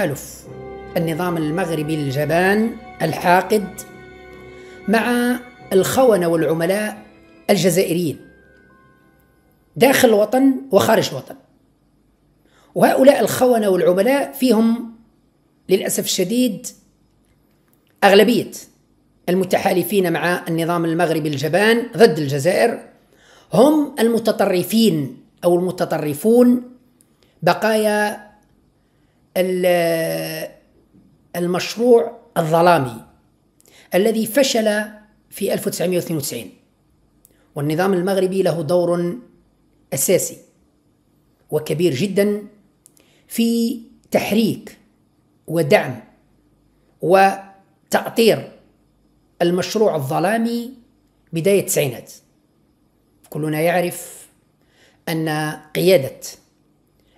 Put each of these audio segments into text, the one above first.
تحالف النظام المغربي الجبان الحاقد مع الخونة والعملاء الجزائريين داخل الوطن وخارج الوطن وهؤلاء الخونة والعملاء فيهم للأسف الشديد أغلبية المتحالفين مع النظام المغربي الجبان ضد الجزائر هم المتطرفين أو المتطرفون بقايا المشروع الظلامي الذي فشل في 1992 والنظام المغربي له دور أساسي وكبير جدا في تحريك ودعم وتأطير المشروع الظلامي بداية التسعينات كلنا يعرف أن قيادة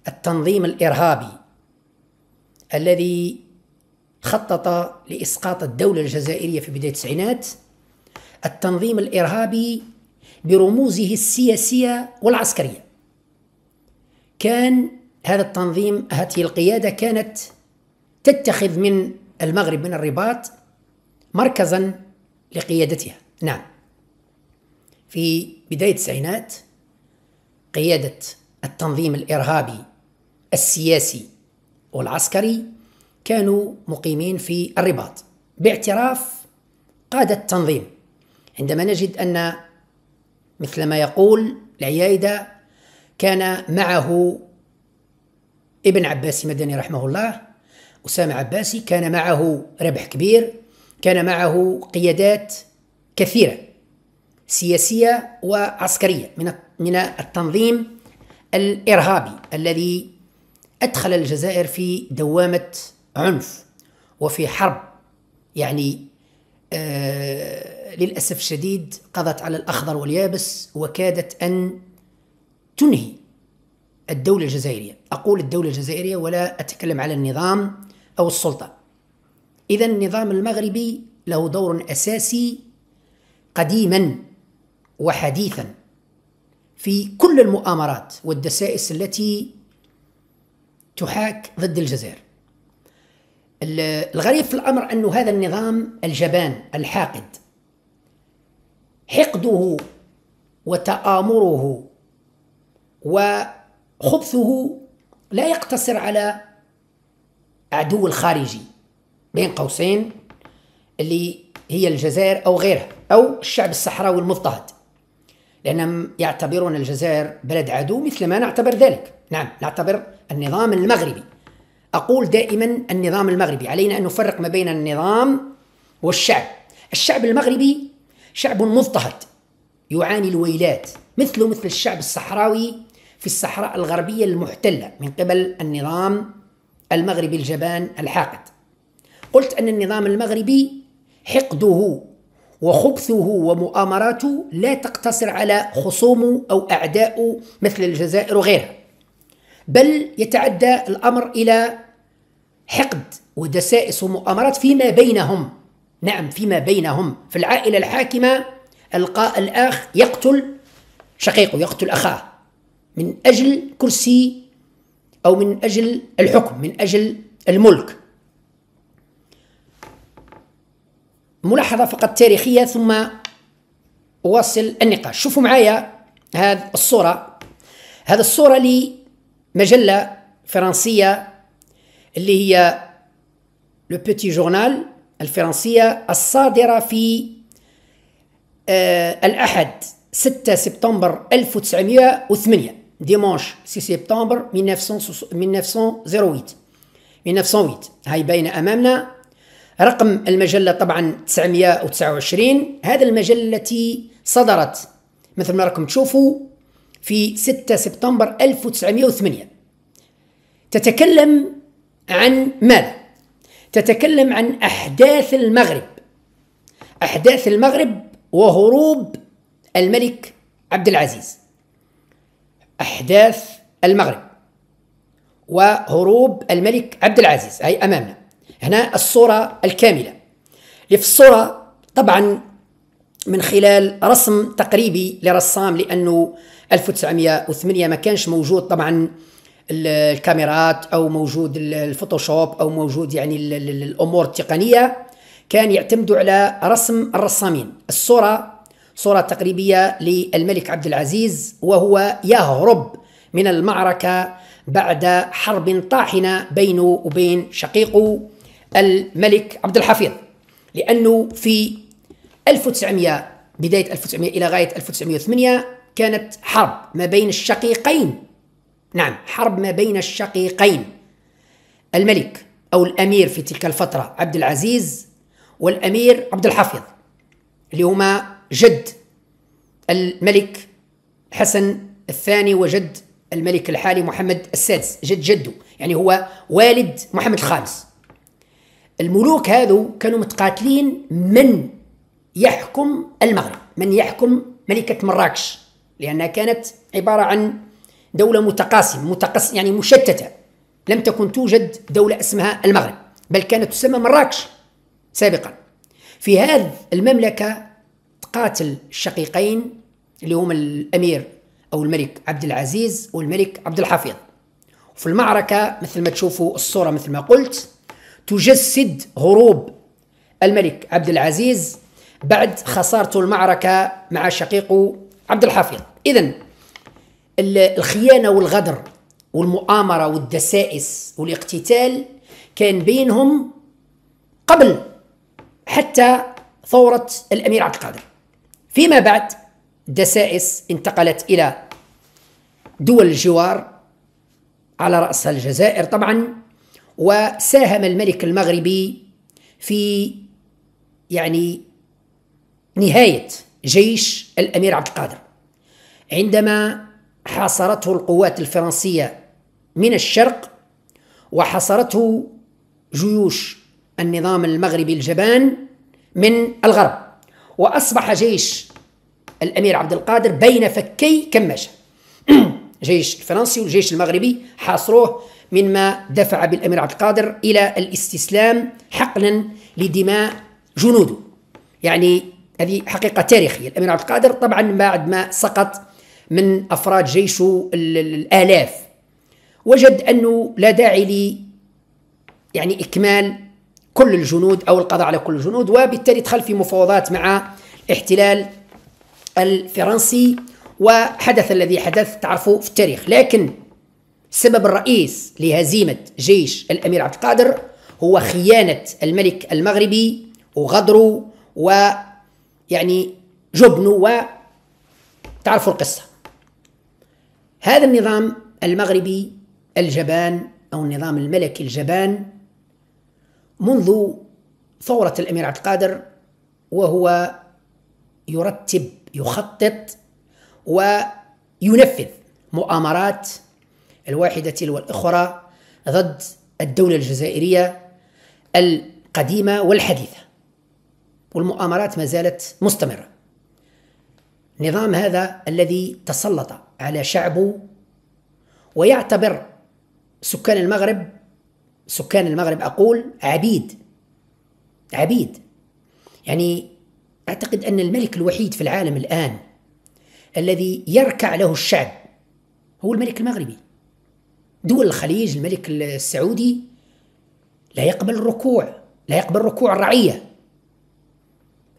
التنظيم الإرهابي الذي خطط لإسقاط الدولة الجزائرية في بداية التسعينات التنظيم الإرهابي برموزه السياسية والعسكرية كان هذا التنظيم هذه القيادة كانت تتخذ من المغرب من الرباط مركزا لقيادتها نعم في بداية التسعينات قيادة التنظيم الإرهابي السياسي والعسكري كانوا مقيمين في الرباط باعتراف قادة التنظيم عندما نجد أن مثل ما يقول العيايدة كان معه ابن عباسي مدني رحمه الله أسامة عباسي كان معه ربح كبير كان معه قيادات كثيرة سياسية وعسكرية من من التنظيم الإرهابي الذي أدخل الجزائر في دوامة عنف وفي حرب يعني آه للأسف الشديد قضت على الأخضر واليابس وكادت أن تنهي الدولة الجزائرية أقول الدولة الجزائرية ولا أتكلم على النظام أو السلطة إذا النظام المغربي له دور أساسي قديما وحديثا في كل المؤامرات والدسائس التي تحاك ضد الجزائر الغريب في الأمر أنه هذا النظام الجبان الحاقد حقده وتآمره وخبثه لا يقتصر على عدو الخارجي بين قوسين اللي هي الجزائر أو غيرها أو الشعب الصحراوي المضطهد لأنهم يعتبرون الجزائر بلد عدو مثل ما نعتبر ذلك نعم نعتبر النظام المغربي أقول دائما النظام المغربي علينا أن نفرق ما بين النظام والشعب الشعب المغربي شعب مضطهد يعاني الويلات مثله مثل الشعب الصحراوي في الصحراء الغربية المحتلة من قبل النظام المغربي الجبان الحاقد قلت أن النظام المغربي حقده وخبثه ومؤامراته لا تقتصر على خصومه أو أعداءه مثل الجزائر وغيرها بل يتعدى الأمر إلى حقد ودسائس ومؤامرات فيما بينهم نعم فيما بينهم في العائلة الحاكمة القاء الأخ يقتل شقيقه يقتل أخاه من أجل كرسي أو من أجل الحكم من أجل الملك ملاحظة فقط تاريخية ثم أواصل النقاش شوفوا معايا هذه الصورة هذه الصورة لي مجلة فرنسية اللي هي لو بيتي جورنال الفرنسية الصادرة في آه، الأحد 6 سبتمبر 1908 ديمانش 6 سبتمبر 1908 1908 هاي باينة أمامنا رقم المجلة طبعا 929 هذا المجلة التي صدرت مثل ما راكم تشوفوا في 6 سبتمبر 1908 تتكلم عن ماذا؟ تتكلم عن أحداث المغرب أحداث المغرب وهروب الملك عبد العزيز أحداث المغرب وهروب الملك عبد العزيز هي أمامنا هنا الصورة الكاملة في الصورة طبعا من خلال رسم تقريبي لرسام لانه 1908 ما كانش موجود طبعا الكاميرات او موجود الفوتوشوب او موجود يعني الامور التقنيه كان يعتمدوا على رسم الرسامين الصوره صوره تقريبيه للملك عبد العزيز وهو يهرب من المعركه بعد حرب طاحنه بينه وبين شقيقه الملك عبد الحفيظ لانه في 1900 بداية 1900 إلى غاية 1908 كانت حرب ما بين الشقيقين نعم حرب ما بين الشقيقين الملك أو الأمير في تلك الفترة عبد العزيز والأمير عبد الحفيظ اللي هما جد الملك حسن الثاني وجد الملك الحالي محمد السادس جد جده يعني هو والد محمد الخامس الملوك هذو كانوا متقاتلين من يحكم المغرب من يحكم ملكة مراكش لأنها كانت عبارة عن دولة متقاسمة متقس يعني مشتتة لم تكن توجد دولة اسمها المغرب بل كانت تسمى مراكش سابقا في هذه المملكة تقاتل الشقيقين اللي هما الأمير أو الملك عبد العزيز والملك عبد الحفيظ في المعركة مثل ما تشوفوا الصورة مثل ما قلت تجسد هروب الملك عبد العزيز بعد خسارته المعركة مع شقيقه عبد الحفيظ إذا الخيانة والغدر والمؤامرة والدسائس والاقتتال كان بينهم قبل حتى ثورة الأمير عبد القادر فيما بعد دسائس انتقلت إلى دول الجوار على رأسها الجزائر طبعا وساهم الملك المغربي في يعني نهاية جيش الأمير عبد القادر عندما حاصرته القوات الفرنسية من الشرق وحاصرته جيوش النظام المغربي الجبان من الغرب وأصبح جيش الأمير عبد القادر بين فكي كماشة جيش الفرنسي والجيش المغربي حاصروه مما دفع بالأمير عبد القادر إلى الاستسلام حقنا لدماء جنوده يعني هذه حقيقة تاريخية الأمير عبد القادر طبعا بعد ما سقط من أفراد جيشه الآلاف وجد أنه لا داعي لي يعني إكمال كل الجنود أو القضاء على كل الجنود وبالتالي دخل في مفاوضات مع الاحتلال الفرنسي وحدث الذي حدث تعرفوا في التاريخ لكن السبب الرئيس لهزيمة جيش الأمير عبد القادر هو خيانة الملك المغربي وغدره و يعني جبنوا تعرفوا القصة هذا النظام المغربي الجبان أو النظام الملكي الجبان منذ ثورة الأمير عبد القادر وهو يرتب يخطط وينفذ مؤامرات الواحدة تلو الأخرى ضد الدولة الجزائرية القديمة والحديثة والمؤامرات ما زالت مستمرة النظام هذا الذي تسلط على شعبه ويعتبر سكان المغرب سكان المغرب أقول عبيد عبيد يعني أعتقد أن الملك الوحيد في العالم الآن الذي يركع له الشعب هو الملك المغربي دول الخليج الملك السعودي لا يقبل الركوع لا يقبل ركوع الرعية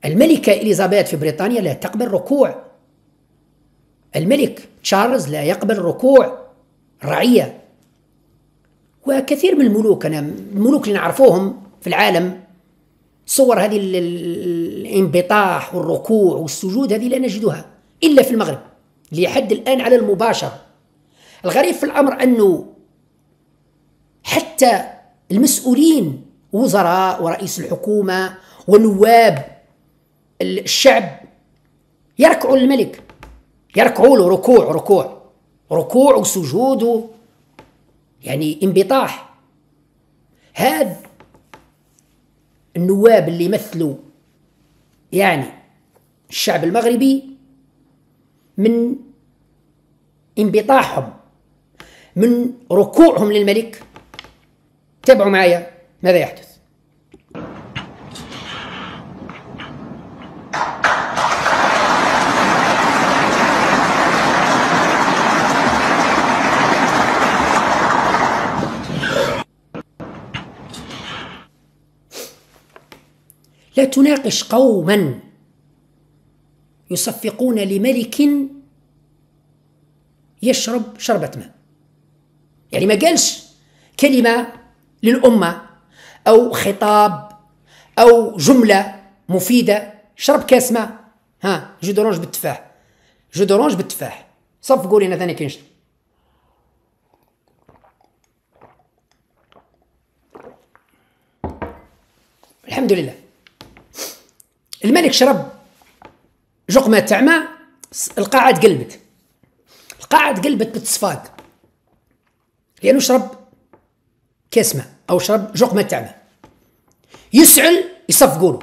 الملكة إليزابيث في بريطانيا لا تقبل ركوع الملك تشارلز لا يقبل ركوع الرعية وكثير من الملوك أنا الملوك اللي نعرفوهم في العالم صور هذه الانبطاح والركوع والسجود هذه لا نجدها إلا في المغرب لحد الآن على المباشر الغريب في الأمر أنه حتى المسؤولين وزراء ورئيس الحكومة ونواب الشعب يركعوا للملك يركعوا له ركوع ركوع ركوع وسجود يعني انبطاح هذا النواب اللي يمثلوا يعني الشعب المغربي من انبطاحهم من ركوعهم للملك تابعوا معايا ماذا يحدث لا تناقش قوما يصفقون لملك يشرب شربة ماء يعني ما قالش كلمة للأمة أو خطاب أو جملة مفيدة شرب كاس ماء ها جو دورونج بالتفاح جو دورونج بالتفاح صفقوا أنا ثاني كي نشرب الحمد لله الملك شرب جقمة تاع ماء القاعة تقلبت القاعة تقلبت بالتصفاق لأنه شرب كاس ماء أو شرب جقمة تاع ماء يسعل يصفقوا له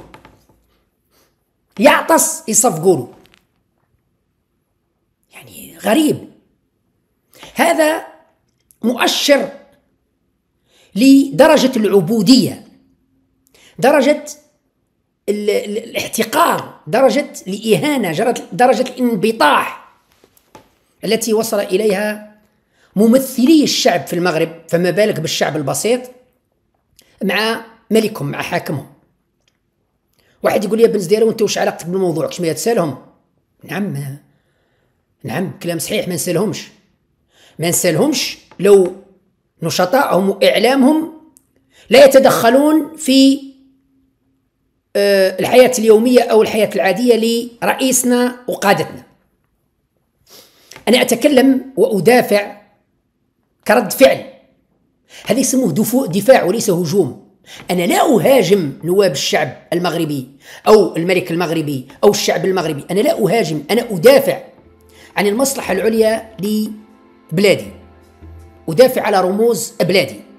يعطس يصفقوا له يعني غريب هذا مؤشر لدرجة العبودية درجة الاحتقار درجة الإهانة درجة الانبطاح التي وصل إليها ممثلي الشعب في المغرب فما بالك بالشعب البسيط مع ملكهم مع حاكمهم واحد يقول لي بن زديرة وانت واش علاقتك بالموضوع كش ما تسالهم نعم نعم كلام صحيح ما نسالهمش ما نسالهمش لو نشطائهم واعلامهم لا يتدخلون في آه، الحياة اليومية أو الحياة العادية لرئيسنا وقادتنا أنا أتكلم وأدافع كرد فعل هذا يسموه دفاع وليس هجوم أنا لا أهاجم نواب الشعب المغربي أو الملك المغربي أو الشعب المغربي أنا لا أهاجم أنا أدافع عن المصلحة العليا لبلادي أدافع على رموز بلادي